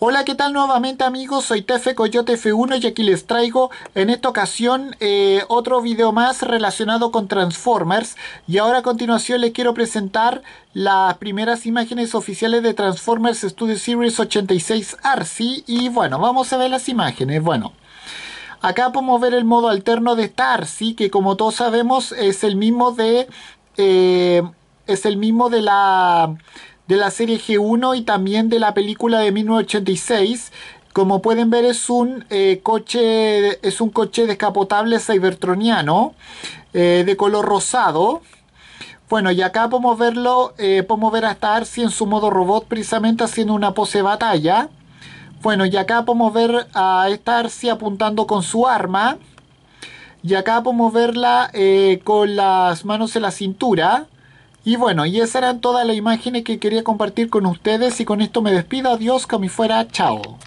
Hola, ¿qué tal nuevamente amigos? Soy Tefe Coyote F1 y aquí les traigo en esta ocasión eh, otro video más relacionado con Transformers y ahora a continuación les quiero presentar las primeras imágenes oficiales de Transformers Studio Series 86 RC y bueno, vamos a ver las imágenes, bueno Acá podemos ver el modo alterno de esta que como todos sabemos es el mismo de... Eh, es el mismo de la de la serie G1 y también de la película de 1986. Como pueden ver es un eh, coche es un coche descapotable cybertroniano eh, de color rosado. Bueno, y acá podemos verlo, eh, podemos ver esta Arcee en su modo robot precisamente haciendo una pose batalla. Bueno, y acá podemos ver a esta Arcee apuntando con su arma. Y acá podemos verla con las manos en la cintura. Y bueno, y esas eran todas las imágenes que quería compartir con ustedes y con esto me despido. Adiós, que fuera. Chao.